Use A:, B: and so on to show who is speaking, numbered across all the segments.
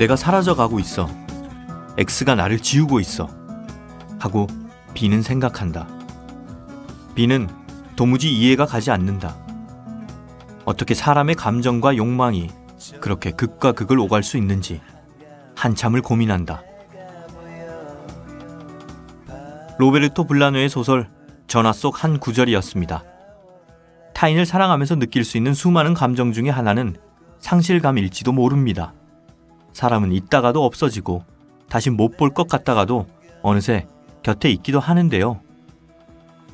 A: 내가 사라져가고 있어. X가 나를 지우고 있어. 하고 B는 생각한다. B는 도무지 이해가 가지 않는다. 어떻게 사람의 감정과 욕망이 그렇게 극과 극을 오갈 수 있는지 한참을 고민한다. 로베르토 블라노의 소설 전화 속 한 구절이었습니다. 타인을 사랑하면서 느낄 수 있는 수많은 감정 중의 하나는 상실감일지도 모릅니다. 사람은 있다가도 없어지고 다시 못 볼 것 같다가도 어느새 곁에 있기도 하는데요.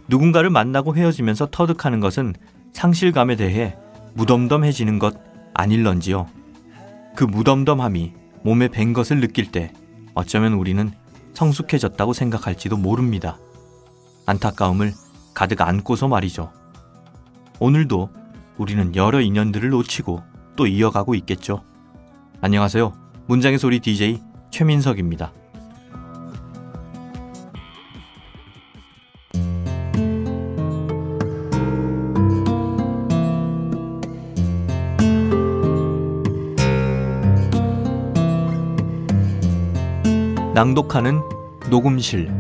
A: 누군가를 만나고 헤어지면서 터득하는 것은 상실감에 대해 무덤덤해지는 것 아닐런지요. 그 무덤덤함이 몸에 밴 것을 느낄 때 어쩌면 우리는 성숙해졌다고 생각할지도 모릅니다. 안타까움을 가득 안고서 말이죠. 오늘도 우리는 여러 인연들을 놓치고 또 이어가고 있겠죠. 안녕하세요. 문장의 소리 DJ 최민석입니다. 낭독하는 녹음실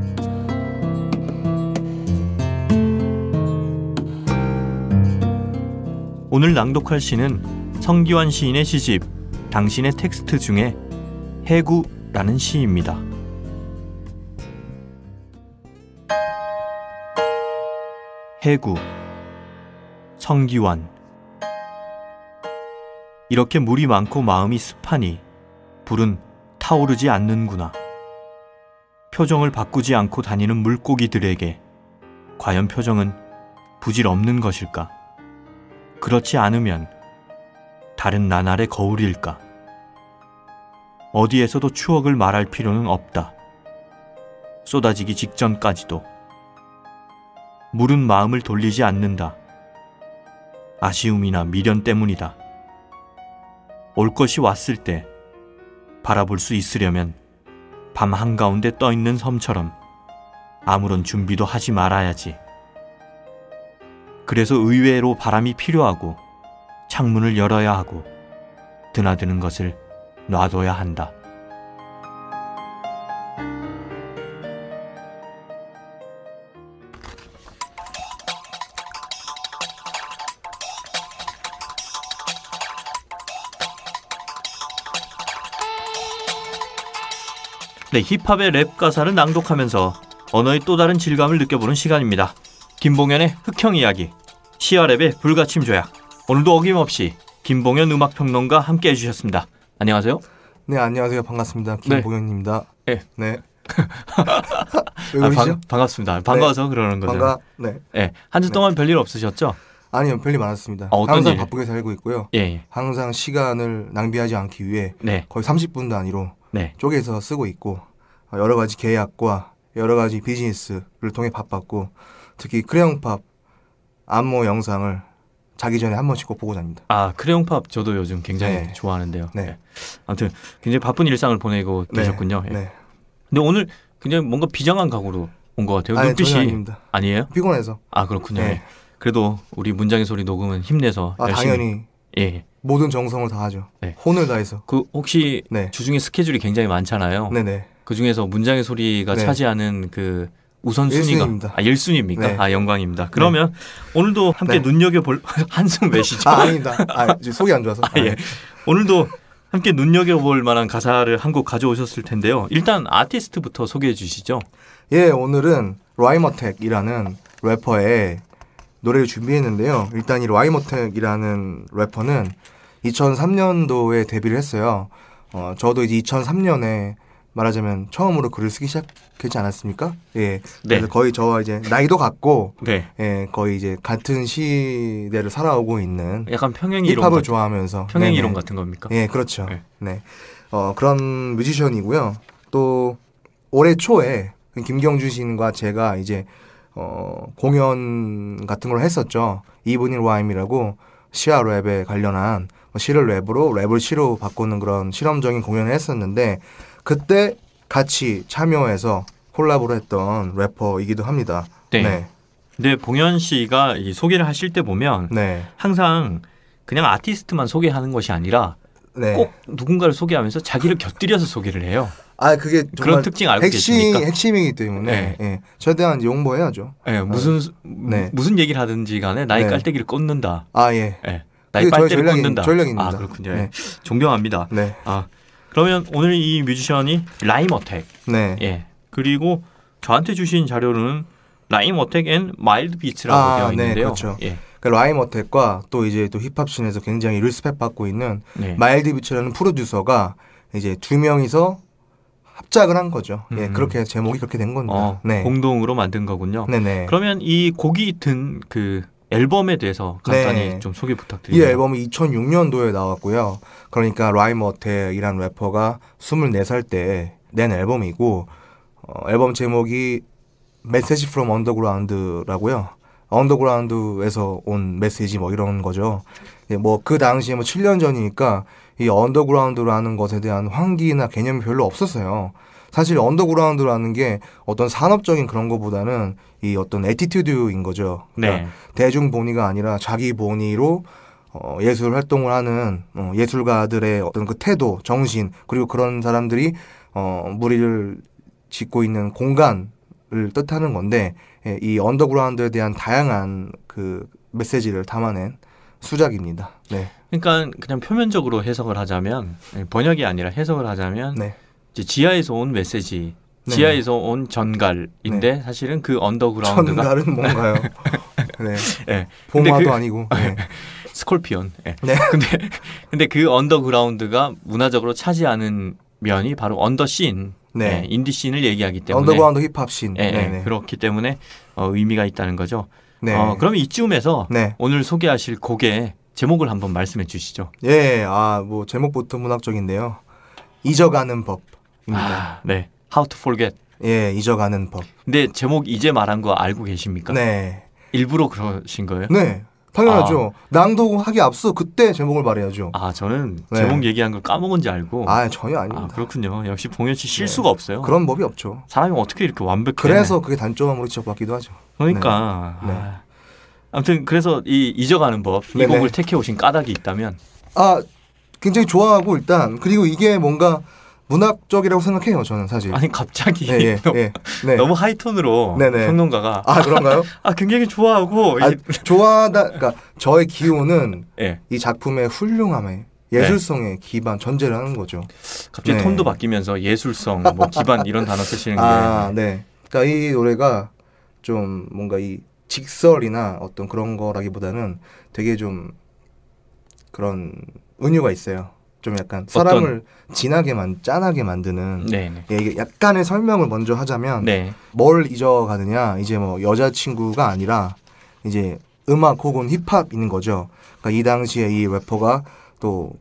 A: 오늘 낭독할 시는 성기환 시인의 시집 당신의 텍스트 중에 해구라는 시입니다. 해구 성기환 이렇게 물이 많고 마음이 습하니 불은 타오르지 않는구나. 표정을 바꾸지 않고 다니는 물고기들에게 과연 표정은 부질없는 것일까? 그렇지 않으면 다른 나날의 거울일까? 어디에서도 추억을 말할 필요는 없다. 쏟아지기 직전까지도. 물은 마음을 돌리지 않는다. 아쉬움이나 미련 때문이다. 올 것이 왔을 때 바라볼 수 있으려면 밤 한가운데 떠있는 섬처럼 아무런 준비도 하지 말아야지. 그래서 의외로 바람이 필요하고 창문을 열어야 하고 드나드는 것을 놔둬야 한다. 네, 힙합의 랩 가사를 낭독하면서 언어의 또 다른 질감을 느껴보는 시간입니다. 김봉현의 흑형 이야기, 시아랩의 불가침 조약. 오늘도 어김없이 김봉현 음악평론가 함께 해주셨습니다. 안녕하세요.
B: 네, 안녕하세요. 반갑습니다. 네.
A: 김봉현입니다.
B: 예. 네. 네. 아, 반, 갑습니다 반가워서 네. 그러는 거죠. 반가. 네. 네. 예. 한 주 동안 네. 별일 없으셨죠? 아니요, 별일 많았습니다. 아, 항상 일? 바쁘게 살고 있고요. 예, 예. 항상 시간을 낭비하지 않기 위해 네. 거의 30분 단위로 네. 쪼개서 쓰고 있고 여러 가지 계약과 여러 가지 비즈니스를 통해 바빴고 특히 크레용팝 안무 영상을 자기 전에 한 번씩 꼭 보고 잡니다.
A: 아 크레용팝 저도 요즘 굉장히 네. 좋아하는데요. 네. 예. 아무튼 굉장히 바쁜 일상을 보내고 네. 계셨군요. 네. 네. 근데 오늘 굉장히 뭔가 비장한 각오로 온 것 같아요. 아니, 눈빛이 아니에요 피곤해서. 아 그렇군요. 네. 예. 그래도 우리 문장의 소리 녹음은 힘내서 아, 열심히. 당연히. 예.
B: 모든 정성을 다하죠. 네. 혼을 다해서.
A: 그 혹시 주중에 스케줄이 굉장히 많잖아요. 네네. 그 중에서 문장의 소리가 차지하는 그 우선순위가 1순위입니다. 아, 1순위입니까? 네. 아, 영광입니다. 그러면 네. 오늘도 함께 네. 눈여겨 볼 한숨 외시죠. 아, 닙니다 아, 속이 안 좋아서. 아, 예. 아, 예. 오늘도 함께 눈여겨 볼 만한 가사를 한 곡 가져오셨을 텐데요. 일단 아티스트부터 소개해 주시죠.
B: 예, 오늘은 라이머텍이라는 래퍼의 노래를 준비했는데요. 일단 이 라이머텍이라는 래퍼는 2003년도에 데뷔를 했어요. 어, 저도 이제 2003년에 말하자면 처음으로 글을 쓰기 시작했지 않았습니까? 예. 네. 그래서 거의 저와 이제 나이도 같고 네. 예, 거의 이제 같은 시대를 살아오고 있는 약간 평행 이론 힙합을 같... 좋아하면서 평행 네네. 같은 겁니까? 예, 그렇죠. 네. 네. 어, 그런 뮤지션이고요. 또 올해 초에 김경준 씨과 제가 이제 어, 공연 같은 걸 했었죠. 이브닝 라임이라고 시아 랩에 관련한 뭐 시를 랩으로 랩을 시로 바꾸는 그런 실험적인 공연을 했었는데 그때 같이 참여해서 콜라보를 했던 래퍼이기도 합니다.
A: 네. 네. 근데 봉현 씨가 이 소개를 하실 때 보면 네. 항상 그냥 아티스트만 소개하는 것이 아니라 네. 꼭 누군가를 소개하면서 자기를 곁들여서 소개를 해요.
B: 아 그게 그런 특징 알고 핵심, 계십니까? 핵심이기 때문에 네. 예. 최대한
A: 용보해야죠. 예, 무슨 네. 무슨 얘기를 하든지 간에 나의 네. 깔때기를 꽂는다. 아 예. 예. 나의 빨대를 꽂는다. 전략입니다. 아 그렇군요. 예. 네. 존경합니다. 네. 아 그러면 오늘 이 뮤지션이 라임 어택. 네. 예. 그리고 저한테 주신 자료는 라임 어택 앤 마일드 비츠라고 아, 되어 네, 있는데요. 네, 그렇죠. 예.
B: 그러니까 라임 어택과 또 이제 또 힙합 씬에서 굉장히 리스펙 받고 있는 네. 마일드 비츠라는 프로듀서가 이제 두 명이서 합작을 한 거죠. 예, 음. 예, 그렇게 제목이 그렇게 된 겁니다. 어, 네.
A: 공동으로 만든 거군요. 네네. 그러면 이 곡이 든 그 앨범에 대해서 간단히 네. 좀 소개 부탁드립니다. 이 앨범이
B: 2006년도에 나왔고요. 그러니까 라임 어택이란 래퍼가 24살 때 낸 앨범이고 어, 앨범 제목이 메시지 프롬 언더그라운드라고요. 언더그라운드에서 온 메시지 뭐 이런 거죠. 예, 뭐그 당시에 뭐 7년 전이니까 이 언더그라운드라는 것에 대한 환기나 개념이 별로 없었어요. 사실 언더그라운드라는 게 어떤 산업적인 그런 것보다는이 어떤 에티튜드인 거죠. 그러니까 네. 대중 본의가 아니라 자기 본의로 어, 예술 활동을 하는 어, 예술가들의 어떤 그 태도, 정신 그리고 그런 사람들이 어, 무리를 짓고 있는 공간을 뜻하는 건데 예, 이 언더그라운드에 대한 다양한 그 메시지를 담아낸 수작입니다. 네.
A: 그러니까 그냥 표면적으로 해석을 하자면 예, 번역이 아니라 해석을 하자면 네. 이제 지하에서 온 메시지, 네. 지하에서 온 전갈인데 네. 사실은 그 언더그라운드가 전갈은 뭔가요? 네. 네. 봉화도 그, 아니고. 네. 스콜피온. 예. 네. 네. 근데 근데 그 언더그라운드가 문화적으로 차지하는 면이 바로 언더씬. 네. 네. 예, 인디 씬을 얘기하기 때문에 언더그라운드 힙합 씬. 예, 네. 네. 그렇기 때문에 어, 의미가 있다는 거죠. 네. 어, 그럼 이쯤에서 네. 오늘 소개하실 곡의 제목을 한번 말씀해 주시죠.
B: 예. 아, 뭐 제목부터 문학적인데요. 잊어가는 법입니다.
A: 아, 네. How to forget. 예, 잊어가는 법. 근데 제목 이제 말한 거 알고 계십니까? 네. 일부러 그러신 거예요? 네. 당연하죠.
B: 아. 낭독하기 앞서 그때 제목을 말해야죠.
A: 아 저는 네. 제목 얘기한 걸 까먹은 지 알고. 아 전혀 아닙니다. 아, 그렇군요. 역시 봉현 씨 네. 실수가 네. 없어요. 그런 법이 없죠. 사람이 어떻게 이렇게 완벽해? 그래서
B: 그게 단점으로 지적받기도 하죠. 그러니까.
A: 네. 네. 아. 아무튼 그래서 이 잊어가는 법이 곡을 택해 오신 까닭이 있다면.
B: 아 굉장히 좋아하고 일단 그리고 이게 뭔가 문학적이라고 생각해요. 저는 사실. 아니 갑자기 네, 예, 너무, 예,
A: 네. 너무 하이톤으로 네네. 네. 평론가가 아 그런가요?
B: 아 굉장히 좋아하고 아, 좋아하다. 그러니까 저의 기호는 네. 예. 이 작품의 훌륭함에 예술성의 네. 기반 전제를 하는 거죠. 갑자기 네. 톤도
A: 바뀌면서 예술성, 뭐 기반 이런 단어 쓰시는 아, 게. 네. 그러니까
B: 이 노래가 좀 뭔가 이 직설이나 어떤 그런 거라기보다는 되게 좀 그런 은유가 있어요. 좀 약간 사람을 어떤... 진하게만 짠하게 만드는 네네. 예, 이게 약간의 설명을 먼저 하자면 네. 뭘 잊어가느냐 이제 뭐 여자친구가 아니라 이제 음악 혹은 힙합인 거죠. 그러니까 이 당시에 이 래퍼가 또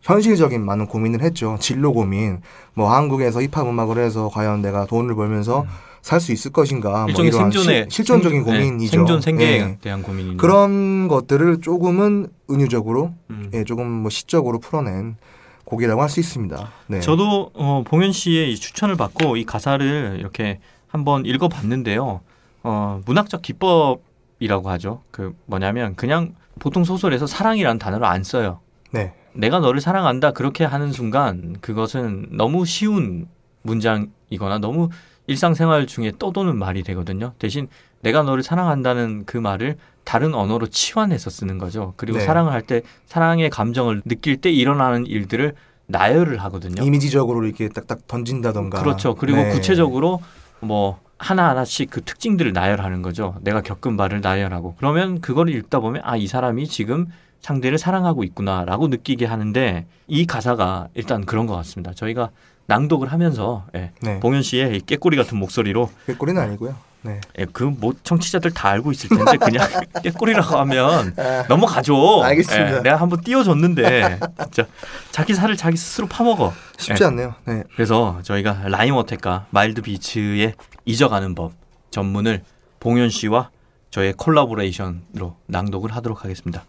B: 현실적인 많은 고민을 했죠. 진로 고민. 뭐 한국에서 힙합 음악을 해서 과연 내가 돈을 벌면서 음. 살수 있을 것인가 뭐 일종의 뭐 이런 생존의, 시, 실존적인 생 네, 고민이죠. 네, 생존 생계에 네. 대한 고민이 그런 것들을 조금은 은유적으로 음. 예, 조금 뭐 시적으로 풀어낸 곡이라고 할 수 있습니다. 네.
A: 저도 어, 봉현 씨의 추천을 받고 이 가사를 이렇게 한번 읽어봤는데요. 어, 문학적 기법이라고 하죠. 그 뭐냐면 그냥 보통 소설에서 사랑이라는 단어를 안 써요. 네. 내가 너를 사랑한다 그렇게 하는 순간 그것은 너무 쉬운 문장이거나 너무 일상생활 중에 떠도는 말이 되거든요. 대신 내가 너를 사랑한다는 그 말을 다른 언어로 치환해서 쓰는 거죠. 그리고 네. 사랑을 할 때 사랑의 감정을 느낄 때 일어나는 일들을 나열을 하거든요. 이미지적으로 이렇게 딱딱 던진다던가. 그렇죠. 그리고 네. 구체적으로 뭐 하나하나씩 그 특징들을 나열하는 거죠. 내가 겪은 바를 나열하고. 그러면 그걸 읽다 보면 아, 이 사람이 지금 상대를 사랑하고 있구나라고 느끼게 하는데 이 가사가 일단 그런 것 같습니다. 저희가 낭독을 하면서 예, 네. 봉현 씨의 깨꼬리 같은 목소리로 깨꼬리는 아니고요. 네. 예, 그뭐 청취자들 다 알고 있을 텐데 그냥 깨꼬리라고 하면 아. 넘어가죠. 알겠습니다. 예, 내가 한번 띄워줬는데 진짜 자기 살을 자기 스스로 파먹어. 쉽지 예. 않네요. 네. 그래서 저희가 라임어택과 마일드 비치의 잊어가는 법 전문을 봉현 씨와 저의 콜라보레이션으로 낭독을 하도록 하겠습니다.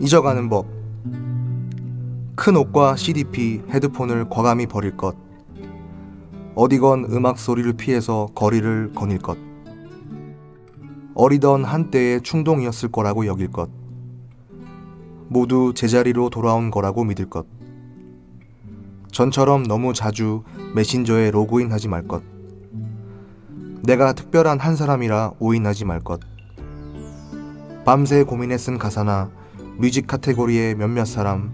B: 잊어가는 법. 큰 옷과 CDP, 헤드폰을 과감히 버릴 것. 어디건 음악 소리를 피해서 거리를 거닐 것. 어리던 한때의 충동이었을 거라고 여길 것. 모두 제자리로 돌아온 거라고 믿을 것. 전처럼 너무 자주 메신저에 로그인 하지 말 것. 내가 특별한 한 사람이라 오인하지 말 것. 밤새 고민에 쓴 가사나 뮤직 카테고리의 몇몇 사람,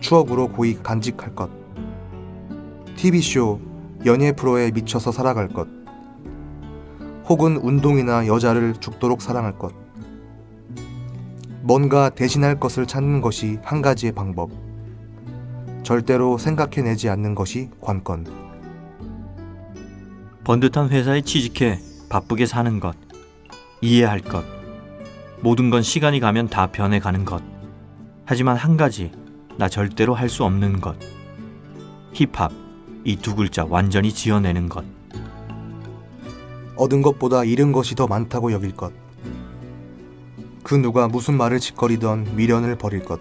B: 추억으로 고이 간직할 것. TV쇼, 연예 프로에 미쳐서 살아갈 것, 혹은 운동이나 여자를 죽도록 사랑할 것, 뭔가 대신할 것을 찾는 것이 한 가지의 방법, 절대로
A: 생각해내지 않는 것이 관건. 번듯한 회사에 취직해 바쁘게 사는 것, 이해할 것, 모든 건 시간이 가면 다 변해가는 것. 하지만 한 가지, 나 절대로 할 수 없는 것. 힙합. 이두 글자 완전히 지어내는 것.
B: 얻은 것보다 잃은 것이 더 많다고 여길 것. 그 누가 무슨 말을 짓거리던 미련을 버릴 것.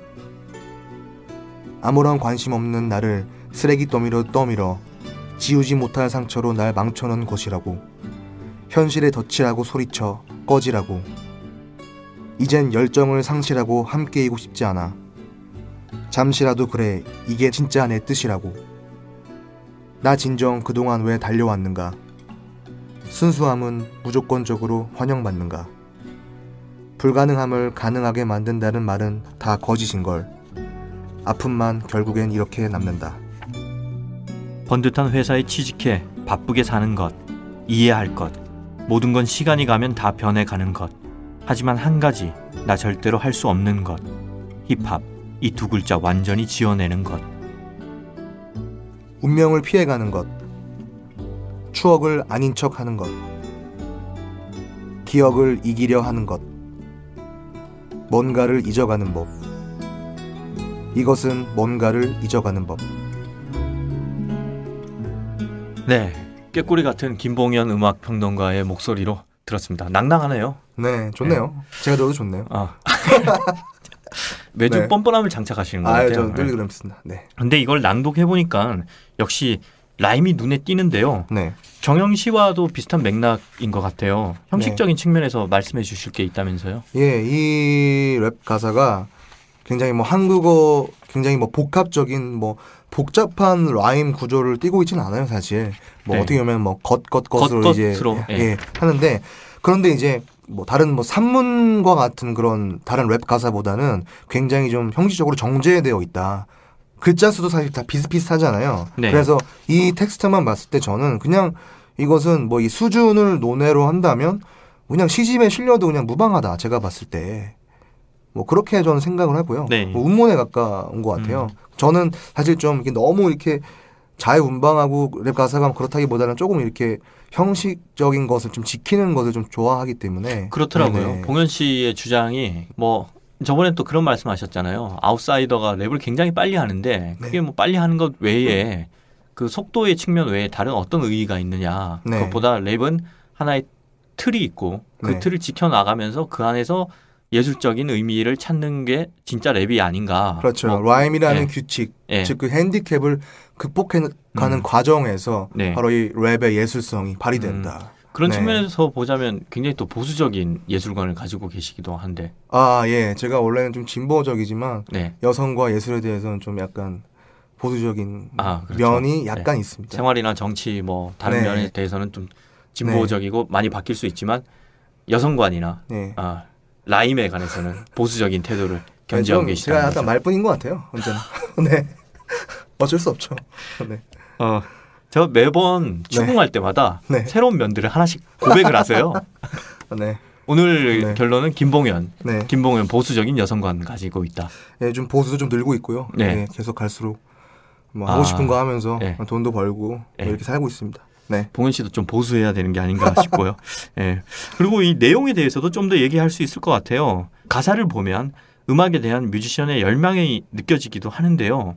B: 아무런 관심 없는 나를 쓰레기 더미로 떠밀어 지우지 못할 상처로 날 망쳐놓은 것이라고 현실에 덫칠라고 소리쳐 꺼지라고 이젠 열정을 상실하고 함께이고 싶지 않아 잠시라도 그래 이게 진짜 내 뜻이라고 나 진정 그동안 왜 달려왔는가? 순수함은 무조건적으로 환영받는가? 불가능함을 가능하게 만든다는 말은 다 거짓인걸. 아픔만 결국엔 이렇게 남는다.
A: 번듯한 회사에 취직해 바쁘게 사는 것, 이해할 것, 모든 건 시간이 가면 다 변해가는 것. 하지만 한 가지, 나 절대로 할 수 없는 것. 힙합, 이 두 글자 완전히 지어내는 것.
B: 운명을 피해가는 것, 추억을 아닌 척 하는 것, 기억을 이기려 하는 것, 뭔가를 잊어가는 법. 이것은 뭔가를 잊어가는 법.
A: 네, 깨꼬리 같은 김봉현 음악 평론가의 목소리로 들었습니다. 낭낭하네요.
B: 네, 좋네요. 네. 제가 들어도 좋네요. 아.
A: 매주 네. 뻔뻔함을 장착하시는 거 아유, 아 저늘 네. 그렇습니다. 네. 근데 이걸 낭독해 보니까 역시 라임이 눈에 띄는데요. 네. 정영 씨와도 비슷한 맥락인 것 같아요. 형식적인 네. 측면에서 말씀해 주실 게 있다면서요?
B: 예, 이 랩 가사가 굉장히 뭐 한국어 굉장히 뭐 복합적인 뭐 복잡한 라임 구조를 띄고 있지는 않아요, 사실. 뭐 네. 어떻게 보면 뭐 겉, 겉, 겉으로 이제 예, 네. 예. 하는데 그런데 이제 뭐 다른 뭐 산문과 같은 그런 다른 랩 가사보다는 굉장히 좀 형식적으로 정제되어 있다. 글자 수도 사실 다 비슷비슷하잖아요. 네. 그래서 이 텍스트만 봤을 때 저는 그냥 이것은 뭐 이 수준을 논외로 한다면 그냥 시집에 실려도 그냥 무방하다. 제가 봤을 때. 뭐 그렇게 저는 생각을 하고요. 네. 뭐 운문에 가까운 것 같아요. 음. 저는 사실 좀 이렇게 너무 이렇게 자유분방하고 랩 가사가 그렇다기보다는 조금 이렇게 형식적인 것을 좀 지키는 것을 좀 좋아하기 때문에 그렇더라고요. 네네.
A: 봉현 씨의 주장이 뭐 저번에 또 그런 말씀하셨잖아요. 아웃사이더가 랩을 굉장히 빨리 하는데 네. 그게 네. 뭐 빨리 하는 것 외에 음. 그 속도의 측면 외에 다른 어떤 의의가 있느냐. 네. 그것보다 랩은 하나의 틀이 있고 그 네. 틀을 지켜나가면서 그 안에서 예술적인 의미를 찾는 게 진짜 랩이 아닌가. 그렇죠. 뭐, 라임이라는 네. 규칙, 네. 예. 즉그
B: 핸디캡을 극복해가는 음. 과정에서 네. 바로 이 랩의 예술성이 발휘된다. 음.
A: 그런 네. 측면에서 보자면 굉장히 또 보수적인 예술관을 가지고 계시기도 한데.
B: 아 예, 제가 원래는 좀 진보적이지만 네. 여성과 예술에 대해서는 좀 약간 보수적인
A: 아, 그렇죠. 면이 네. 약간 있습니다. 생활이나 정치 뭐 다른 네. 면에 대해서는 좀 진보적이고 네. 많이 바뀔 수 있지만 여성관이나 아, 라임에 관해서는 보수적인 태도를 견지하고 계시다. 제가 약간
B: 말뿐인 것 같아요. 언제나. 네. 어쩔 수 없죠. 네.
A: 어, 제가 매번 네. 추궁할 네. 때마다 네. 새로운 면들을 하나씩 고백을 하세요. 네. 오늘 네. 결론은 김봉현. 네. 김봉현 보수적인 여성관 가지고 있다.
B: 예, 네, 좀 보수도 좀 늘고 있고요. 네. 예, 계속 갈수록 뭐 아. 하고 싶은 거 하면서 예. 뭐 돈도 벌고 뭐 예. 이렇게
A: 살고 있습니다. 네. 봉현 씨도 좀 보수해야 되는 게 아닌가 싶고요. 예. 그리고 이 내용에 대해서도 좀 더 얘기할 수 있을 것 같아요. 가사를 보면 음악에 대한 뮤지션의 열망이 느껴지기도 하는데요.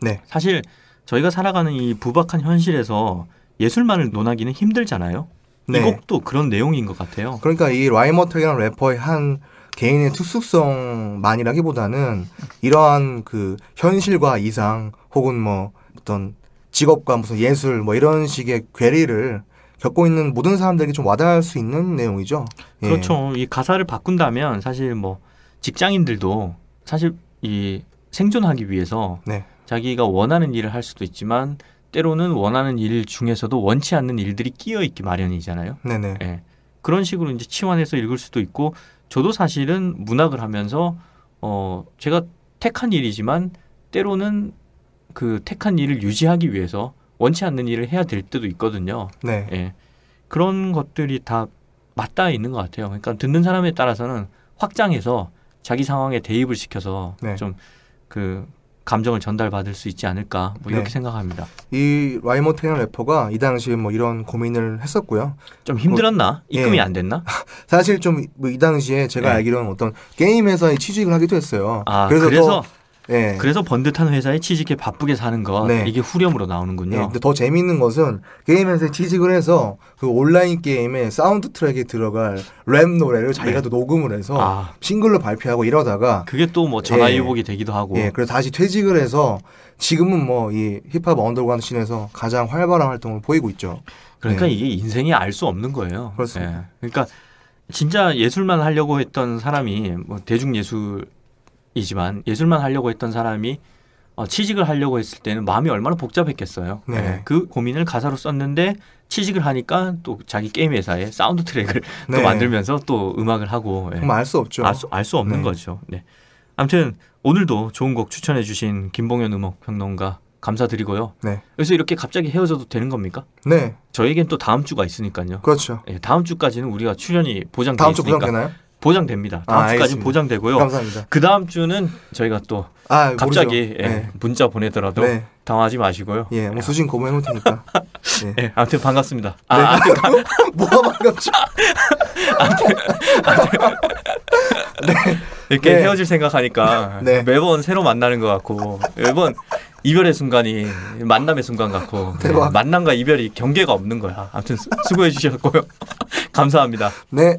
A: 네. 사실 저희가 살아가는 이 부박한 현실에서 예술만을 논하기는 힘들잖아요. 네. 이 곡도 그런 내용인 것 같아요.
B: 그러니까 이 라이머터이라는 래퍼의 한 개인의 특수성만이라기보다는 이러한 그 현실과 이상 혹은 뭐 어떤 직업과 무슨 예술 뭐 이런 식의 괴리를 겪고 있는 모든 사람들에게 좀 와닿을 수 있는 내용이죠.
A: 예. 그렇죠. 이 가사를 바꾼다면 사실 뭐 직장인들도 사실 이 생존하기 위해서 네. 자기가 원하는 일을 할 수도 있지만 때로는 원하는 일 중에서도 원치 않는 일들이 끼어 있기 마련이잖아요. 네네. 예. 그런 식으로 이제 치환해서 읽을 수도 있고 저도 사실은 문학을 하면서 어 제가 택한 일이지만 때로는 그 택한 일을 유지하기 위해서 원치 않는 일을 해야 될 때도 있거든요. 네. 예. 그런 것들이 다 맞닿아 있는 것 같아요. 그러니까 듣는 사람에 따라서는 확장해서 자기 상황에 대입을 시켜서 네. 좀그 감정을 전달받을 수 있지 않을까 뭐 이렇게 네. 생각합니다.
B: 이 라이모테는 래퍼가 이 당시에 뭐 이런 고민을 했었고요. 좀
A: 힘들었나? 뭐, 입금이 예. 안
B: 됐나? 사실 좀 이 당시에 제가 예. 알기로는 어떤 게임에서 취직을 하기도 했어요. 아, 그래서, 그래서
A: 네. 그래서 번듯한 회사에 취직해 바쁘게 사는 거 네. 이게 후렴으로 나오는군요. 네. 근데
B: 더재미는 것은 게임 회사 취직을 해서 그 온라인 게임의 사운드 트랙에 들어갈 랩 노래를 자기가 또 네. 녹음을 해서 아. 싱글로 발표하고 이러다가
A: 그게 또 뭐 전화위복이 예. 되기도 하고. 예.
B: 그래서 다시 퇴직을 해서 지금은 뭐
A: 이 힙합 언더그라운드 씬에서 가장 활발한 활동을 보이고 있죠. 그러니까 이게 인생이 알 수 없는 거예요. 그렇습니다. 그러니까 진짜 예술만 하려고 했던 사람이 뭐 대중예술 이지만 예술만 하려고 했던 사람이 어, 취직을 하려고 했을 때는 마음이 얼마나 복잡했겠어요. 네. 네. 그 고민을 가사로 썼는데 취직을 하니까 또 자기 게임 회사에 사운드 트랙을 네. 또 만들면서 또 음악을 하고 예. 정말 알수 없죠. 알수 알수 없는 네. 거죠. 네. 아무튼 오늘도 좋은 곡 추천해 주신 김봉현 음악 평론가 감사드리고요. 네. 그래서 이렇게 갑자기 헤어져도 되는 겁니까? 네. 저에겐 또 다음 주가 있으니까요. 그렇죠. 예, 다음 주까지는 우리가 출연이 보장돼 있으니까. 다음 주 보장되나요? 보장됩니다. 다음 아, 까지 보장되고요. 감사합니다. 그 다음 주는 저희가 또 아, 갑자기 예, 네. 문자 보내더라도 네. 당하지 마시고요. 예, 뭐 수진 고모 해놓을 테니까. 예. 예, 아무튼 반갑습니다. 네. 아, 네. 아무튼 가...
B: 뭐가 반갑죠? 아무튼, 아무튼 네. 이렇게 네. 헤어질
A: 생각하니까 네. 매번 새로 만나는 것 같고 매번 이별의 순간이 만남의 순간 같고 네, 만남과 이별이 경계가 없는 거야. 아무튼 수고해 주셨고요. 감사합니다. 네.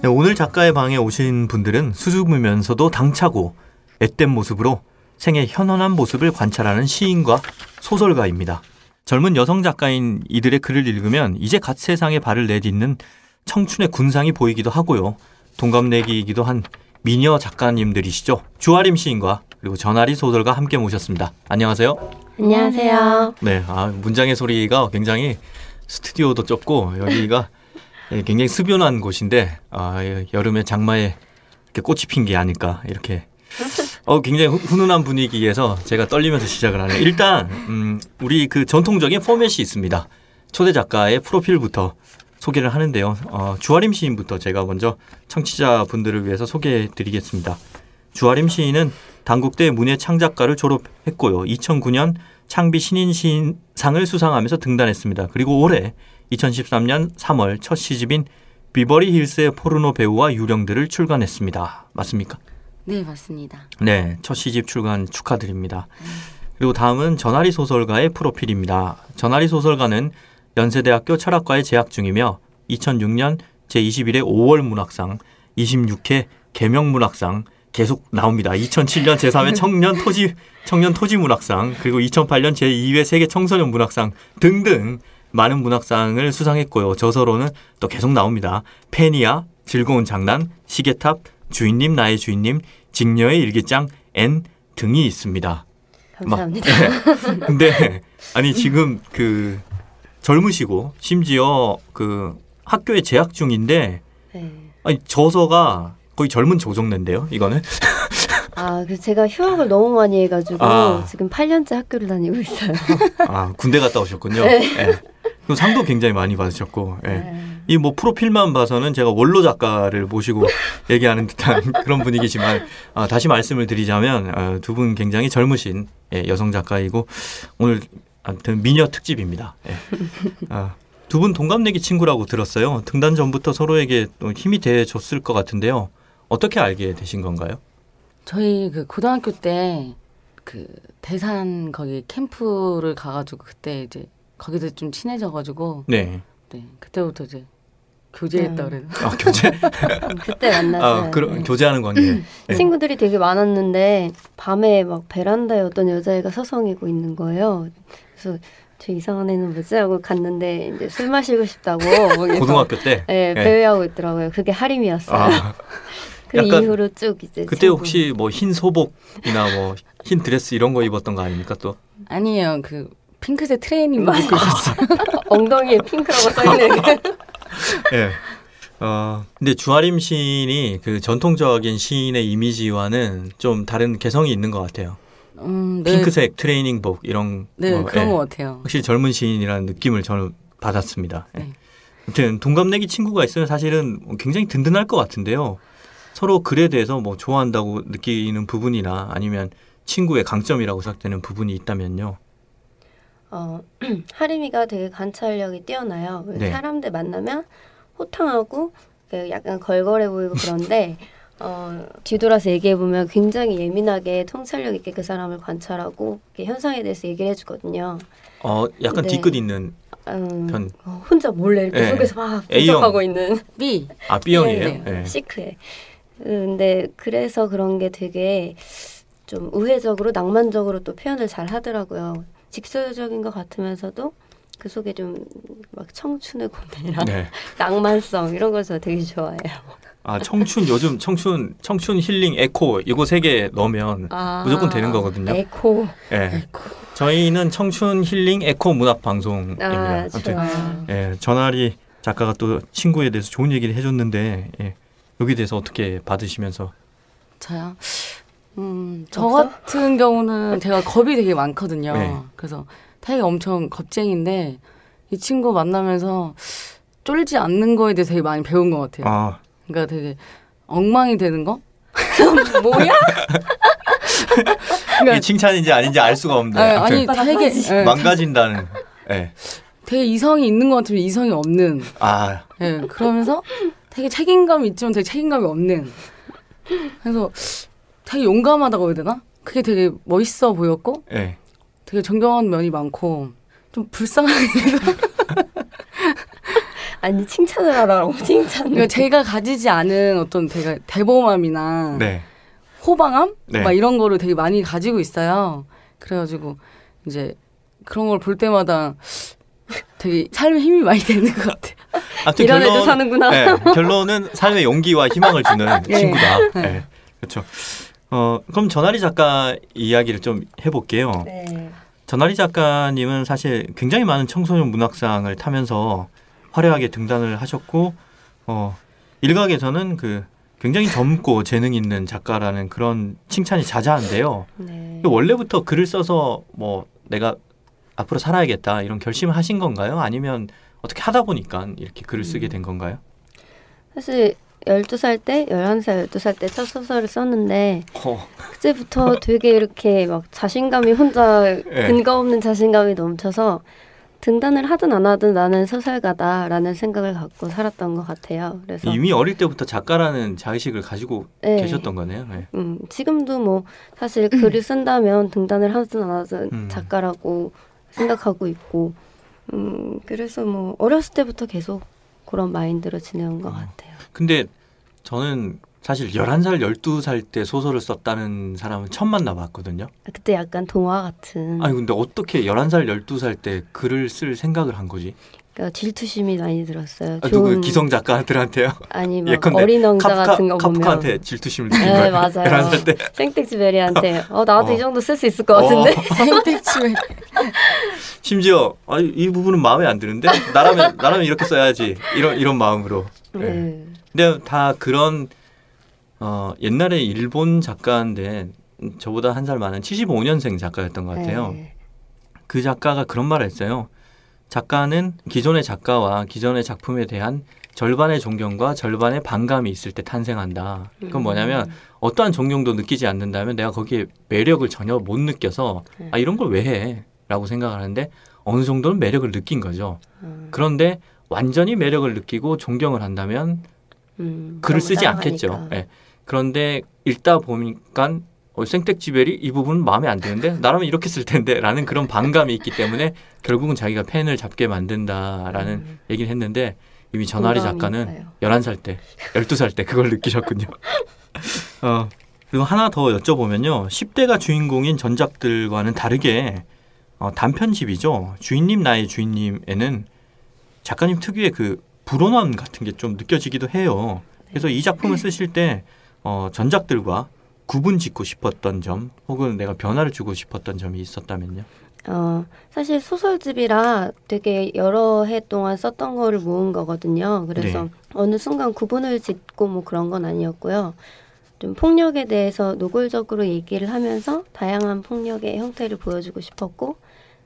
A: 네, 오늘 작가의 방에 오신 분들은 수줍으면서도 당차고 앳된 모습으로 생의 현원한 모습을 관찰하는 시인과 소설가입니다. 젊은 여성 작가인 이들의 글을 읽으면 이제 갓 세상에 발을 내딛는 청춘의 군상이 보이기도 하고요. 동갑내기이기도 한 미녀 작가님들이시죠. 주아림 시인과 그리고 전아리 소설가 함께 모셨습니다. 안녕하세요.
C: 안녕하세요.
A: 네, 아, 문장의 소리가 굉장히 스튜디오도 좁고 여기가 예, 굉장히 습연한 곳인데 아, 예, 여름에 장마에 이렇게 꽃이 핀 게 아닐까 이렇게 어, 굉장히 훈훈한 분위기에서 제가 떨리면서 시작을 하네요. 일단 음, 우리 그 전통적인 포맷이 있습니다. 초대 작가의 프로필부터 소개를 하는데요. 어, 주아림 시인부터 제가 먼저 청취자분들을 위해서 소개해 드리겠습니다. 주아림 시인은 당국대 문예창작과를 졸업했고요. 2009년 창비 신인 시인상을 수상하면서 등단했습니다. 그리고 올해 2013년 3월 첫 시집인 비버리 힐스의 포르노 배우와 유령들을 출간했습니다. 맞습니까?
D: 네, 맞습니다.
A: 네, 첫 시집 출간 축하드립니다. 그리고 다음은 전아리 소설가의 프로필입니다. 전아리 소설가는 연세대학교 철학과에 재학 중이며 2006년 제21회 5월 문학상, 26회 개명문학상 계속 나옵니다. 2007년 제3회 청년 토지 청년 토지 문학상 그리고 2008년 제2회 세계 청소년 문학상 등등 많은 문학상을 수상했고요. 저서로는 또 계속 나옵니다. 페니아, 즐거운 장난, 시계탑, 주인님 나의 주인님, 직녀의 일기장, N 등이 있습니다.
D: 감사합니다. 근데 네.
A: 아니 지금 그 젊으시고 심지어 그 학교에 재학 중인데 네. 아니 저서가 거의 젊은 조정랜데요 이거는
C: 아, 그 제가 휴학을 너무 많이 해가지고 아. 지금 8년째 학교를 다니고 있어요.
A: 아, 군대 갔다 오셨군요. 네. 네. 그럼 상도 굉장히 많이 받으셨고, 예. 네. 네. 이뭐 프로필만 봐서는 제가 원로 작가를 모시고 얘기하는 듯한 그런 분위기지만 아, 다시 말씀을 드리자면 아, 두분 굉장히 젊으신 예, 여성 작가이고 오늘 아무튼 미녀 특집입니다. 네. 아, 두분 동갑내기 친구라고 들었어요. 등단 전부터 서로에게 또 힘이 돼줬을 것 같은데요. 어떻게 알게 되신 건가요?
D: 저희 그 고등학교 때 그 대산 거기 캠프를 가가지고 그때 이제 거기서 좀 친해져가지고 네, 네 그때부터 이제 교제했다 음. 아, 아, 네. 그래요아 교제 그때 만났어요. 아
A: 그런 교제하는 관계. 예. 음. 예.
C: 친구들이 되게 많았는데 밤에 막 베란다에 어떤 여자애가 서성이고 있는 거예요. 그래서 저 이상한 애는 뭐지 하고 갔는데 이제 술 마시고 싶다고 뭐 고등학교 때 네, 배회하고 있더라고요. 그게 하림이었어요. 아,
D: 그 이후로 쭉 이제 그때 친구. 혹시
A: 뭐 흰 소복이나 뭐 흰 드레스 이런 거 입었던 거 아닙니까 또?
D: 아니에요. 그 핑크색 트레이닝만 입고 있었어 엉덩이에 핑크라고 써있는.
A: 예. 어, 근데 주아림 시인이 그 전통적인 시인의 이미지와는 좀 다른 개성이 있는 것 같아요.
D: 음, 네. 핑크색
A: 트레이닝복 이런 네, 뭐, 그런 예. 것 같아요. 확실히 젊은 시인이라는 느낌을 저는 받았습니다. 예. 네. 아무튼 동갑내기 친구가 있으면 사실은 굉장히 든든할 것 같은데요. 서로 글에 대해서 뭐 좋아한다고 느끼는 부분이나 아니면 친구의 강점이라고 생각되는 부분이 있다면요.
C: 어, 하림이가 되게 관찰력이 뛰어나요. 그 네. 사람들 만나면 호탕하고 그 약간 걸걸해 보이고 그런데 어, 뒤돌아서 얘기해보면 굉장히 예민하게 통찰력 있게 그 사람을 관찰하고 현상에 대해서 얘기를 해주거든요.
A: 어, 약간 네. 뒤끝 있는 음, 편.
C: 어, 혼자 몰래 이렇게 네. 속에서 막 분석하고 있는 B. 아 B형이에요? 네. 시크해. 네. 예. 근데 그래서 그런 게 되게 좀 우회적으로 낭만적으로 또 표현을 잘 하더라고요. 직설적인 것 같으면서도 그 속에 좀 막 청춘의 고뇌랑 네. 낭만성 이런 걸저 되게 좋아해요.
A: 아 청춘 요즘 청춘 청춘 힐링 에코 이거 세 개 넣으면 아, 무조건 되는 거거든요. 에코. 예. 네. 저희는 청춘 힐링 에코 문학 방송입니다. 아, 무튼 예, 전아리 작가가 또 친구에 대해서 좋은 얘기를 해줬는데 예, 여기 대해서 어떻게 받으시면서?
D: 저요. 음, 저 같은 경우는 제가 겁이 되게 많거든요. 네. 그래서 타이 엄청 겁쟁인데 이 친구 만나면서 쫄지 않는 거에 대해서 되게 많이 배운 것 같아요. 아, 그러니까 되게 엉망이 되는 거? 뭐야?
A: 그러니까, 이 칭찬인지 아닌지 알 수가 없네. 네, 아니 되게 네. 망가진다는. 네.
D: 되게 이성이 있는 것 같으면 이성이 없는. 아. 네, 그러면서 되게 책임감이 있지만 되게 책임감이 없는. 그래서 되게 용감하다고 해야 되나? 그게 되게 멋있어 보였고, 네. 되게 존경한 면이 많고 좀 불쌍한. 아니 칭찬을 하라고 칭찬. 그러니까 제가 가지지 않은 어떤 제가 대범함이나 네. 호방함 네. 막 이런 거를 되게 많이 가지고 있어요. 그래가지고 이제 그런 걸 볼 때마다 되게 삶에 힘이 많이 되는 것
A: 같아요. 이런 결론, 애도 사는구나. 네, 결론은 삶의 용기와 희망을 주는 네. 친구다. 네. 네, 그렇죠. 어, 그럼 전아리 작가 이야기를 좀 해볼게요. 전아리 작가님은 사실 굉장히 많은 청소년 문학상을 타면서 화려하게 등단을 하셨고 어 일각에서는 그 굉장히 젊고 재능 있는 작가라는 그런 칭찬이 자자한데요. 네. 원래부터 글을 써서 뭐 내가 앞으로 살아야겠다 이런 결심을 하신 건가요? 아니면 어떻게 하다 보니까 이렇게 글을 쓰게 음. 된 건가요?
C: 사실 열두 살 때, 열한 살 열두 살 때 첫 소설을 썼는데 어. 그때부터 되게 이렇게 막 자신감이 혼자 예. 근거 없는 자신감이 넘쳐서 등단을 하든 안 하든 나는 소설가다라는 생각을 갖고 살았던 것 같아요. 그래서
A: 이미 어릴 때부터 작가라는 자의식을 가지고 네. 계셨던 거네요. 네.
C: 음, 지금도 뭐 사실 글을 쓴다면 등단을 하든 안 하든 음. 작가라고 생각하고 있고, 음, 그래서 뭐 어렸을 때부터 계속 그런 마인드로 지내온 것 어. 같아요.
A: 근데 저는 사실 11살, 12살 때 소설을 썼다는 사람은 처음 만나봤거든요.
C: 그때 약간 동화 같은. 아니
A: 근데 어떻게 11살, 12살 때 글을 쓸 생각을 한 거지? 그러니까
C: 질투심이 많이 들었어요. 아, 좋은... 누구 기성
A: 작가들한테요? 아니 막 예컨대, 어린 왕자
C: 카프카, 같은 거 보면 카프카한테
A: 질투심을 느낀 네, 거예요. 네, 맞아요. 11살 때.
C: 생텍쥐 베리한테 어 나도 어. 이 정도 쓸 수 있을 것 같은데. 어. 생텍쥐 베리.
A: 심지어 아니, 이 부분은 마음에 안 드는데 나라면 나라면 이렇게 써야지 이런 이런 마음으로. 네. 네. 근데 다 그런 어, 옛날에 일본 작가인데 저보다 한 살 많은 75년생 작가였던 것 같아요. 네. 그 작가가 그런 말을 했어요. 작가는 기존의 작가와 기존의 작품에 대한 절반의 존경과 절반의 반감이 있을 때 탄생한다. 그건 뭐냐면 음. 어떠한 존경도 느끼지 않는다면 내가 거기에 매력을 전혀 못 느껴서 네. 아 이런 걸 왜 해? 라고 생각하는데 을 어느 정도는 매력을 느낀 거죠. 음. 그런데 완전히 매력을 느끼고 존경을 한다면 음, 글을 쓰지 않겠죠. 예. 네. 그런데 읽다 보니까 어, 생텍쥐벨이 이 부분은 마음에 안 드는데 나라면 이렇게 쓸 텐데라는 그런 반감이 있기 때문에 결국은 자기가 펜을 잡게 만든다라는 음. 얘기를 했는데 이미 전하리 작가는 있어요. 11살 때, 12살 때 그걸 느끼셨군요. 어, 그리고 하나 더 여쭤보면요. 10대가 주인공인 전작들과는 다르게 어, 단편집이죠. 주인님 나의 주인님에는 작가님 특유의 그 불온함 같은 게 좀 느껴지기도 해요. 그래서 네. 이 작품을 쓰실 때 어, 전작들과 구분 짓고 싶었던 점 혹은 내가 변화를 주고 싶었던 점이 있었다면요?
C: 어, 사실 소설집이라 되게 여러 해 동안 썼던 거를 모은 거거든요. 그래서 네. 어느 순간 구분을 짓고 뭐 그런 건 아니었고요. 좀 폭력에 대해서 노골적으로 얘기를 하면서 다양한 폭력의 형태를 보여주고 싶었고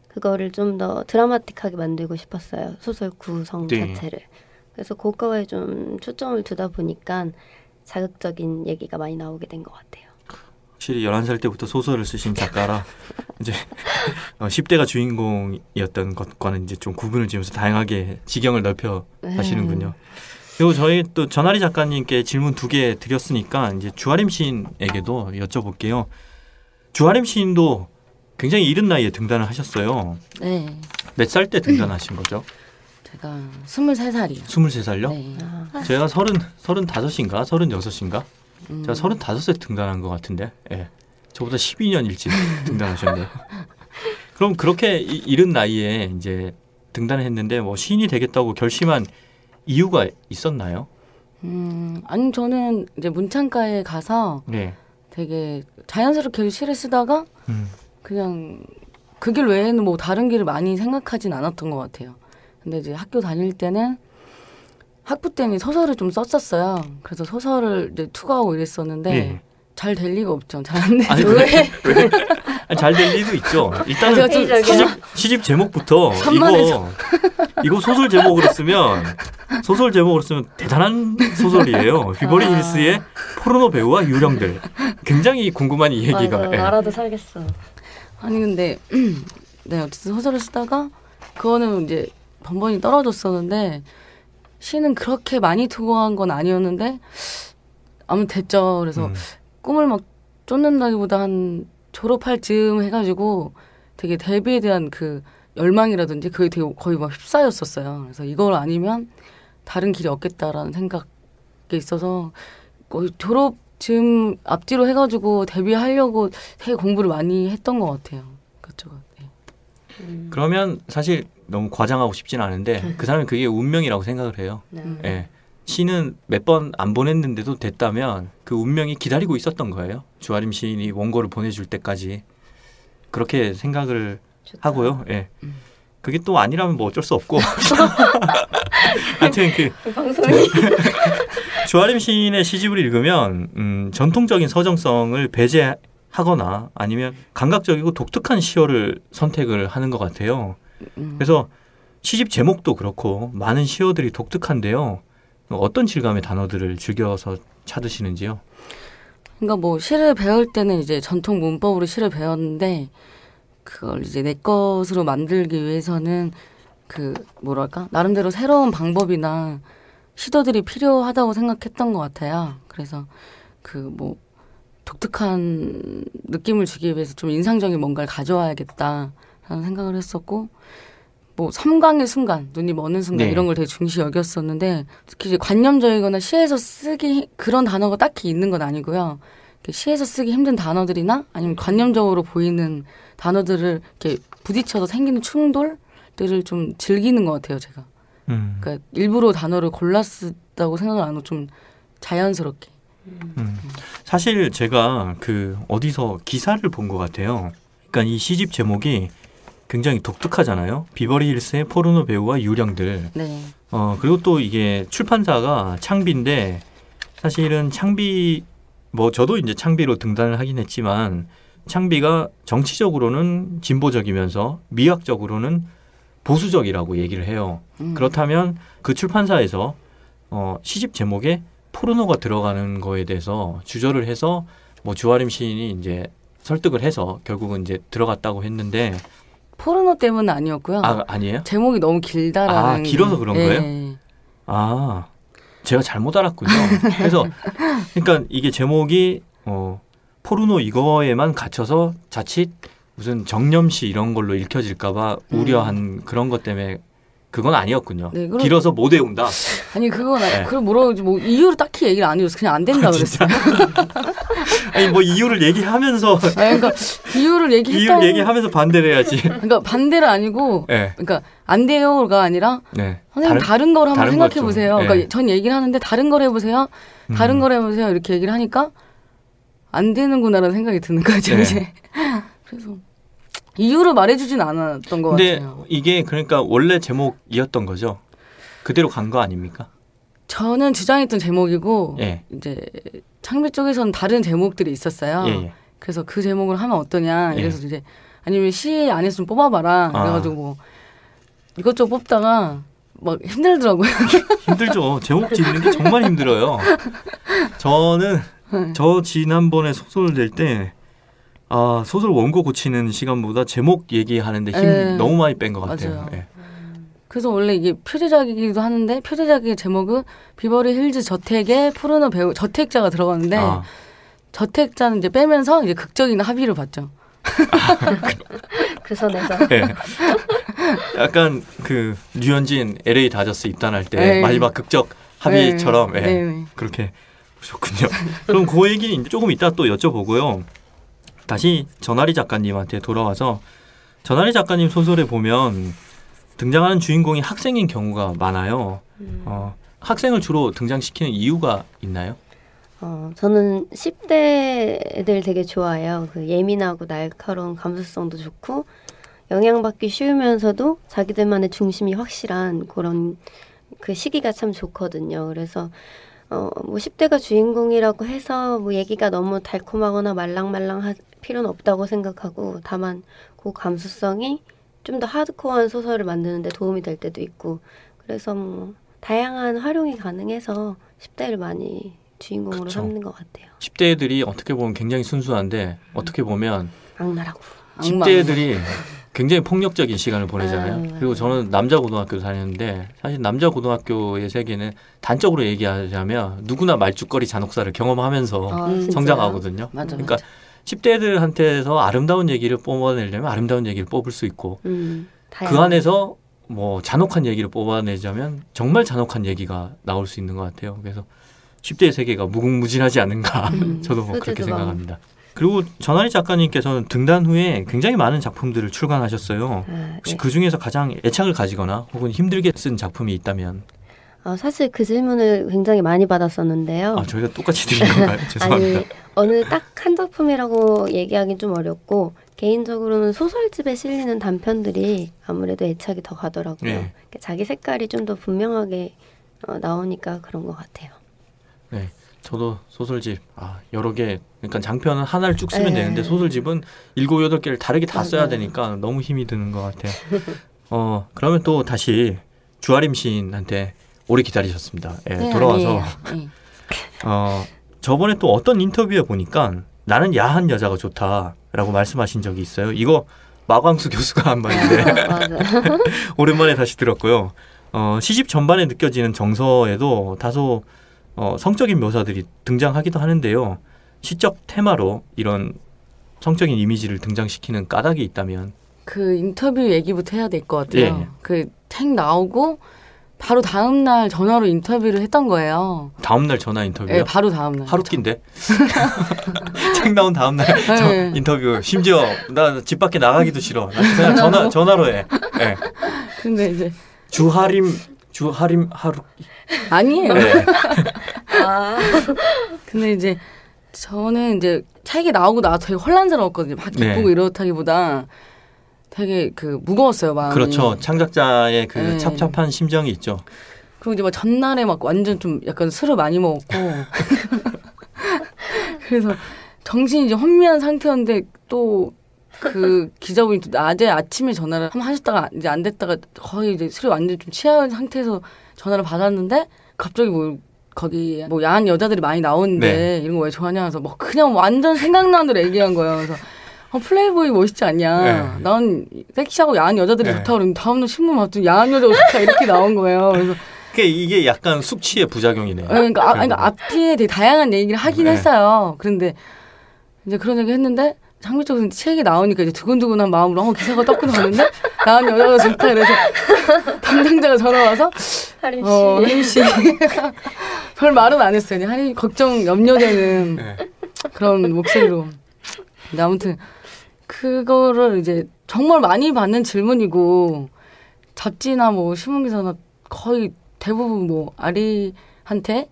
C: 그거를 좀 더 드라마틱하게 만들고 싶었어요. 소설 구성 네. 자체를. 그래서 그거에 좀 초점을 두다 보니까 자극적인 얘기가 많이 나오게 된 것 같아요.
A: 확실히 11살 때부터 소설을 쓰신 작가라 이제 어, 대가 주인공이었던 것과는 이제 좀 구분을 지으면서 다양하게 지경을 넓혀 네. 가시는군요. 그리고 저희 또 전하리 작가님께 질문 두 개 드렸으니까 이제 주아림 시인에게도 여쭤볼게요. 주아림 시인도 굉장히 이른 나이에 등단을 하셨어요. 네. 몇 살 때 등단하신 거죠?
D: 제가 23살이요.
A: 23살요? 네. 아. 제가 30, 35인가? 36인가? 음. 제가 35세 등단한 것 같은데. 예. 저보다 12년 일찍 등단하셨네요. 그럼 그렇게 이, 이른 나이에 이제 등단했는데 뭐 시인이 되겠다고 결심한 이유가 있었나요?
D: 음, 아니 저는 이제 문창과에 가서 네. 되게 자연스럽게 시를 쓰다가 음. 그냥 그 길 외에는 뭐 다른 길을 많이 생각하진 않았던 것 같아요. 근데 이제 학교 다닐 때는 학부 때는 소설을 좀 썼었어요. 그래서 소설을 이제 투과하고 이랬었는데 예. 잘될 리가 없죠. 잘안되 왜? 왜?
A: 잘될 리도 있죠. 일단은 시집, 시집 제목부터 이거 이거 소설 제목으로 쓰면 소설 제목으로 쓰면 대단한 소설이에요. 휘버리 아. 힐스의 포르노 배우와 유령들. 굉장히 궁금한 이 얘기가. 맞아, 예. 알아도
D: 살겠어. 아니 근데 네 어쨌든 소설을 쓰다가 그거는 이제 번번이 떨어졌었는데 시는 그렇게 많이 투고한 건 아니었는데 아무 됐죠. 그래서 음. 꿈을 막 쫓는다기보다 한 졸업할 즈음 해가지고 되게 데뷔에 대한 그 열망이라든지 그게 되게 거의 막 휩싸였었어요. 그래서 이걸 아니면 다른 길이 없겠다라는 생각이 있어서 거의 졸업 즈음 앞뒤로 해가지고 데뷔하려고 되게 공부를 많이 했던 것 같아요. 그쪽은. 네.
A: 음. 그러면 사실 너무 과장하고 싶진 않은데 음. 그 사람이 그게 운명이라고 생각을 해요. 네. 음. 예. 시는 몇 번 안 보냈는데도 됐다면 그 운명이 기다리고 있었던 거예요. 주아림 시인이 원고를 보내줄 때까지 그렇게 생각을 좋다. 하고요. 예. 음. 그게 또 아니라면 뭐 어쩔 수 없고. 하여튼 그,
C: 그 방송이
A: 조아림 시인의 시집을 읽으면 음, 전통적인 서정성을 배제하거나 아니면 감각적이고 독특한 시어를 선택을 하는 것 같아요. 그래서 시집 제목도 그렇고 많은 시어들이 독특한데요. 어떤 질감의 단어들을 즐겨서 찾으시는지요?
D: 그러니까 뭐 시를 배울 때는 이제 전통 문법으로 시를 배웠는데 그걸 이제 내 것으로 만들기 위해서는 그 뭐랄까 나름대로 새로운 방법이나 시도들이 필요하다고 생각했던 것 같아요. 그래서 그 뭐 독특한 느낌을 주기 위해서 좀 인상적인 뭔가를 가져와야겠다. 라는 생각을 했었고 뭐 섬광의 순간, 눈이 머는 순간 네. 이런 걸 되게 중시 여겼었는데 특히 이제 관념적이거나 시에서 쓰기 그런 단어가 딱히 있는 건 아니고요. 시에서 쓰기 힘든 단어들이나 아니면 관념적으로 보이는 단어들을 이렇게 부딪혀서 생기는 충돌들을 좀 즐기는 것 같아요, 제가. 음. 그러니까 일부러 단어를 골랐다고 생각을 안 하고 좀 자연스럽게.
A: 음. 사실 제가 그 어디서 기사를 본 것 같아요. 그러니까 이 시집 제목이 굉장히 독특하잖아요. 비버리 힐스의 포르노 배우와 유령들. 네. 어, 그리고 또 이게 출판사가 창비인데 사실은 창비 뭐 저도 이제 창비로 등단을 하긴 했지만 창비가 정치적으로는 진보적이면서 미학적으로는 보수적이라고 얘기를 해요. 음. 그렇다면 그 출판사에서 어, 시집 제목에 포르노가 들어가는 거에 대해서 주저를 해서 뭐 주아림 시인이 이제 설득을 해서 결국은 이제 들어갔다고 했는데
D: 포르노 때문은 아니었고요. 아
A: 아니에요? 제목이 너무 길다라는. 아 길어서 그런 예. 거예요? 아 제가 잘못 알았군요. 그래서 그러니까 이게 제목이 어 포르노 이거에만 갇혀서 자칫 무슨 정념시 이런 걸로 읽혀질까봐 음. 우려한 그런 것 때문에 그건 아니었군요. 네, 그럼... 길어서 못 외운다.
D: 아니 그건 아니. 네. 그럼 뭐라고 뭐 이유를 딱히 얘기를 안 해줘서 그냥 안 된다 아, 그랬어요.
A: 아니 뭐 이유를 얘기하면서. 아니, 그러니까
D: 이유를 얘기. 이유 얘기하면서
A: 반대를 해야지.
D: 그러니까 반대를 아니고. 네. 그러니까 안 돼요가 아니라.
A: 네. 선생님 다른, 다른 걸 한번 생각해 보세요. 그러니까 네. 그러니까
D: 전 얘기를 하는데 다른 걸 해보세요. 음. 다른 음. 걸 해보세요 이렇게 얘기를 하니까 안 되는구나라는 생각이 드는 거죠 네. 이제. 그래서. 이유를 말해주진 않았던 것 근데
A: 같아요. 이게 그러니까 원래 제목이었던 거죠. 그대로 간 거 아닙니까?
D: 저는 주장했던 제목이고 예. 이제 창비 쪽에서는 다른 제목들이 있었어요. 예, 예 그래서 그 제목을 하면 어떠냐. 예. 이래서 예. 이제 아니면 시 안에서 좀 뽑아봐라. 아. 그래가지고 뭐 이것저것 뽑다가 막 힘들더라고요.
A: 힘들죠. 제목 짓는 게 정말 힘들어요. 저는 네. 저 지난번에 소설낼때 아 소설 원고 고치는 시간보다 제목 얘기하는데 힘 에이, 네. 너무 많이 뺀 것 같아요. 네.
D: 그래서 원래 이게 표제작이기도 하는데 표제작의 제목은 비버리 힐즈 저택에 푸르노 배우 저택자가 들어갔는데 아. 저택자는 이제 빼면서 이제 극적인 합의를 봤죠 그래서 내가 네.
A: 약간 그 류현진 LA 다저스 입단할 때 에이. 네. 마지막 극적 합의처럼 네. 예. 그렇게 보셨군요. 그럼 그 얘기는 조금 이따 또 여쭤보고요. 다시 전하리 작가님한테 돌아와서 전하리 작가님 소설에 보면 등장하는 주인공이 학생인 경우가 많아요. 음. 어, 학생을 주로 등장시키는 이유가 있나요? 어, 저는
C: 10대들 되게 좋아해요. 그 예민하고 날카로운 감수성도 좋고 영향받기 쉬우면서도 자기들만의 중심이 확실한 그런 그 시기가 참 좋거든요. 그래서 어뭐 10대가 주인공이라고 해서 뭐 얘기가 너무 달콤하거나 말랑말랑하 필요는 없다고 생각하고 다만 그 감수성이 좀 더 하드코어한 소설을 만드는데 도움이 될 때도 있고 그래서 뭐 다양한 활용이 가능해서 10대를 많이 주인공으로 그쵸. 삼는 것 같아요.
A: 10대 애들이 어떻게 보면 굉장히 순수한데 어떻게 보면
D: 악랄하고 10대 애들이
A: 굉장히 폭력적인 시간을 보내잖아요. 아, 네. 그리고 저는 남자 고등학교 다니는데 사실 남자 고등학교의 세계는 단적으로 얘기하자면 누구나 말죽거리 잔혹사를 경험하면서 아, 성장하거든요. 맞아, 그러니까 맞아. 10대들한테서 아름다운 얘기를 뽑아내려면 아름다운 얘기를 뽑을 수 있고
C: 음, 그
A: 안에서 뭐 잔혹한 얘기를 뽑아내자면 정말 잔혹한 얘기가 나올 수 있는 것 같아요. 그래서 10대의 세계가 무궁무진하지 않은가 음, 저도 뭐 그렇게 생각합니다. 그리고 전하리 작가님께서는 등단 후에 굉장히 많은 작품들을 출간하셨어요. 아, 혹시 네. 그 중에서 가장 애착을 가지거나 혹은 힘들게 쓴 작품이 있다면
C: 어, 사실 그 질문을 굉장히 많이 받았었는데요. 아, 저희가
A: 똑같이 드린 건가요? 죄송합니다. 아니,
C: 어느 딱 한 작품이라고 얘기하긴 좀 어렵고 개인적으로는 소설집에 실리는 단편들이 아무래도 애착이 더 가더라고요. 네. 그러니까 자기 색깔이 좀 더 분명하게 어, 나오니까 그런 것 같아요.
A: 네, 저도 소설집 아, 여러 개 그러니까 장편은 하나를 쭉 쓰면 네. 되는데 소설집은 일곱 여덟 개를 다르게 다아 써야 되니까 너무 힘이 드는 것 같아요. 어 그러면 또 다시 주아림 시인한테 오래 기다리셨습니다. 예, 네, 돌아와서 예. 어, 저번에 또 어떤 인터뷰에 보니까 나는 야한 여자가 좋다라고 말씀하신 적이 있어요. 이거 마광수 교수가 한 말인데 오랜만에 다시 들었고요. 어, 시집 전반에 느껴지는 정서에도 다소 어, 성적인 묘사들이 등장하기도 하는데요. 시적 테마로 이런 성적인 이미지를 등장시키는 까닭이 있다면
D: 그 인터뷰 얘기부터 해야 될 것 같아요. 예. 그책 나오고 바로 다음 날 전화로 인터뷰를 했던 거예요.
A: 다음 날 전화 인터뷰요? 네, 바로 다음 날. 하루 낀데. 책 나온 다음 날 네. 인터뷰. 심지어 나 집 밖에 나가기도 싫어. 그냥 전화 전화로 해. 네. 근데 이제 주하림 주하림 하루
D: 아니에요. 네. 아. 근데 이제 저는 이제 책이 나오고 나서 되게 혼란스러웠거든요. 막 기쁘고 네. 이렇다기보다 되게 그 무거웠어요 마음이. 그렇죠.
A: 창작자의 그 네. 찹찹한 심정이 있죠.
D: 그리고 이제 막 전날에 막 완전 좀 약간 술을 많이 먹었고 그래서 정신이 이제 혼미한 상태였는데 또 그 기자분이 또 낮에 아침에 전화를 한번 하셨다가 이제 안 됐다가 거의 이제 술이 완전 좀 취한 상태에서 전화를 받았는데 갑자기 뭐 거기 뭐 야한 여자들이 많이 나오는데 네. 이런 거 왜 좋아하냐 해서 뭐 그냥 완전 생각나는 대로 얘기한 거예요. 그래서 어, 플레이보이 멋있지 않냐. 네. 난 섹시하고 야한 여자들이 네. 좋다 그러면 다음날 신문 봤더니 야한 여자가 좋다 이렇게 나온 거예요. 그래서
A: 그게 이게 약간 숙취의 부작용이네요. 네, 그러니까, 아, 그러니까
D: 앞뒤에 되게 다양한 얘기를 하긴 네. 했어요. 그런데 이제 그런 얘기 했는데 장미적으로 책이 나오니까 이제 두근두근한 마음으로 어 기사가 떡끈하는데 나은 여자가 좋다 그래서 담당자가 전화 와서
C: 하림 씨, 어, 씨.
D: 별 말은 안 했어요. 하림 걱정 염려되는 네. 그런 목소리로. 근데 아무튼 그거를 이제 정말 많이 받는 질문이고 잡지나 뭐 신문기사나 거의 대부분 뭐 아리한테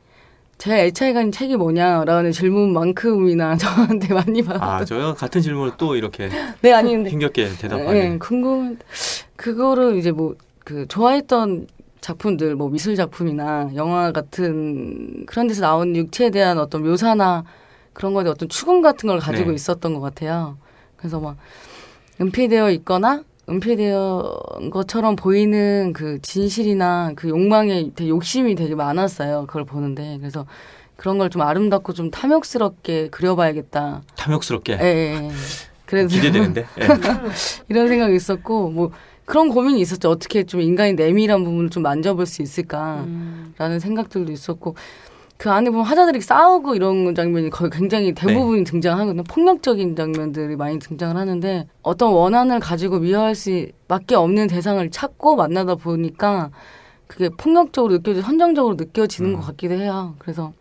D: 제애착이는 책이 뭐냐라는 질문만큼이나 저한테 많이 받았어요.
A: 아, 저랑 같은 질문을 또 이렇게 네, 아닌데 힘겹게 대답하는. 네,
D: 궁금한 그거를 이제 뭐 그 좋아했던 작품들 뭐 미술 작품이나 영화 같은 그런 데서 나온 육체에 대한 어떤 묘사나 그런 거에 대한 어떤 추궁 같은 걸 가지고 네. 있었던 것 같아요. 그래서 막 은폐되어 있거나 은폐되어 것처럼 보이는 그 진실이나 그 욕망에 되게 욕심이 되게 많았어요. 그걸 보는데 그래서 그런 걸 좀 아름답고 좀 탐욕스럽게 그려봐야겠다.
A: 탐욕스럽게. 예. 예,
D: 예. 그래서 기대되는데. 예. 이런 생각이 있었고 뭐 그런 고민이 있었죠. 어떻게 좀 인간의 내밀한 부분을 좀 만져볼 수 있을까라는 음. 생각들도 있었고 그 안에 보면 화자들이 싸우고 이런 장면이 거의 굉장히 네. 대부분이 네. 등장하거든요. 폭력적인 장면들이 많이 등장을 하는데 어떤 원한을 가지고 미워할 수밖에 없는 대상을 찾고 만나다 보니까 그게 폭력적으로 느껴지 선정적으로 느껴지는 음. 것 같기도 해요. 그래서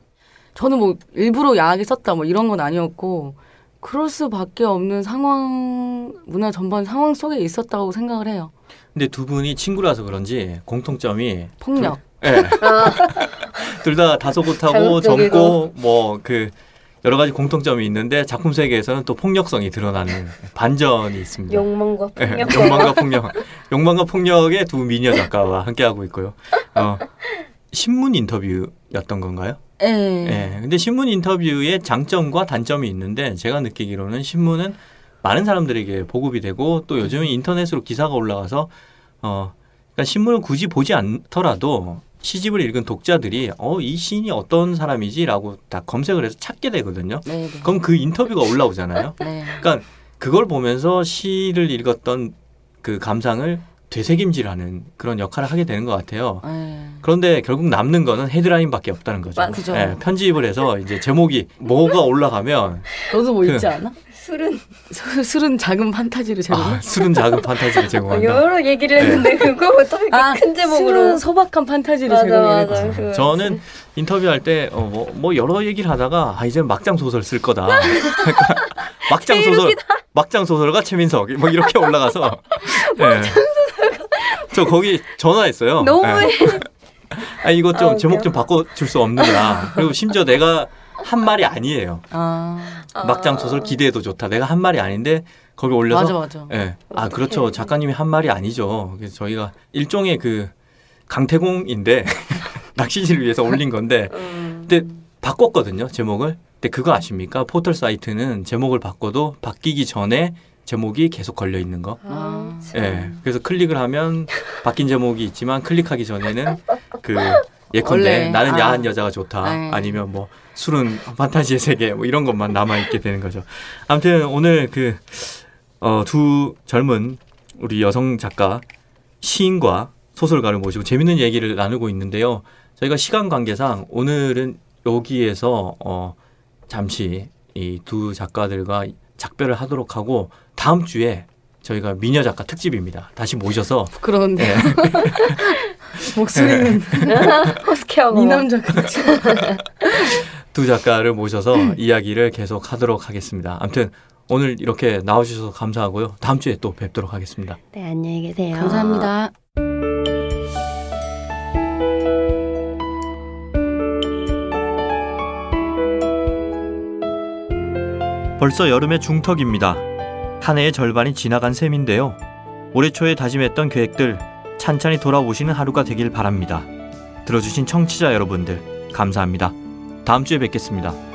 D: 저는 뭐 일부러 야하게 썼다 뭐 이런 건 아니었고 그럴 수밖에 없는 상황 문화 전반 상황 속에 있었다고 생각을 해요.
A: 근데 두 분이 친구라서 그런지 공통점이 폭력. 네. 예. 아. 둘다 다소곳하고 젊고 뭐 그 여러 가지 공통점이 있는데 작품 세계에서는 또 폭력성이 드러나는 반전이 있습니다.
C: 욕망과 예,
A: 폭력. 네, 욕망과 폭력. 욕망과 폭력의 두 미녀 작가와 함께 하고 있고요. 어, 신문 인터뷰였던 건가요?
D: 예. 네.
A: 근데 신문 인터뷰의 장점과 단점이 있는데 제가 느끼기로는 신문은 많은 사람들에게 보급이 되고 또 요즘은 인터넷으로 기사가 올라가서 어 그러니까 신문을 굳이 보지 않더라도 시집을 읽은 독자들이 어 이 시인이 어떤 사람이지라고 다 검색을 해서 찾게 되거든요. 네네. 네. 그럼 그 인터뷰가 올라오잖아요. 네. 그러니까 그걸 보면서 시를 읽었던 그 감상을 되새김질하는 그런 역할을 하게 되는 것 같아요. 에 네. 그런데 결국 남는 거는 헤드라인밖에 없다는 거죠. 아, 예, 편집을 해서 이제 제목이 뭐가 올라가면
D: 너도 뭐 그, 있지 않아? 술은 술은 작은 판타지를 제공. 아,
A: 술은 작은 판타지를 제공한다. 아, 여러 얘기를 했는데
D: 네. 그거 어떻게 뭐 아, 큰 제목으로 술은 소박한 판타지를 제공해. 저는
A: 인터뷰할 때뭐 어, 뭐, 뭐 여러 얘기를 하다가 아, 이제 막장 소설 쓸 거다. 그러니까 막장 소설 막장 소설가 최민석 뭐 이렇게 올라가서. 네. 저 거기 전화했어요. 너무해. 예. 아 이거 좀 아, 제목 좀 바꿔 줄 수 없느냐. 그리고 심지어 내가 한 말이 아니에요.
D: 아. 막장 소설
A: 기대해도 좋다. 내가 한 말이 아닌데 거기 올려서 맞아, 맞아. 예. 아, 그렇죠. 작가님이 한 말이 아니죠. 그래서 저희가 일종의 그 강태공인데 낚시질을 위해서 올린 건데 음. 근데 바꿨거든요. 제목을. 근데 그거 아십니까? 포털 사이트는 제목을 바꿔도 바뀌기 전에 제목이 계속 걸려 있는 거. 아, 예. 그래서 클릭을 하면 바뀐 제목이 있지만 클릭하기 전에는 그 예컨대 원래, 나는 아. 야한 여자가 좋다. 네. 아니면 뭐 술은 판타지의 세계 뭐 이런 것만 남아 있게 되는 거죠. 아무튼 오늘 그두 어, 젊은 우리 여성 작가 시인과 소설가를 모시고 재밌는 얘기를 나누고 있는데요. 저희가 시간 관계상 오늘은 여기에서 어, 잠시 이 두 작가들과 작별을 하도록 하고 다음 주에 저희가 미녀 작가 특집입니다. 다시 모셔서 부끄데 네.
D: 목소리는 네. 허스키하고 뭐. 이남자 같죠.
A: 두 작가를 모셔서 음. 이야기를 계속 하도록 하겠습니다. 아무튼 오늘 이렇게 나와주셔서 감사하고요. 다음 주에 또 뵙도록 하겠습니다.
C: 네, 안녕히 계세요. 감사합니다.
A: 벌써 여름의 중턱입니다. 한 해의 절반이 지나간 셈인데요. 올해 초에 다짐했던 계획들 찬찬히 돌아오시는 하루가 되길 바랍니다. 들어주신 청취자 여러분들 감사합니다. 다음 주에 뵙겠습니다.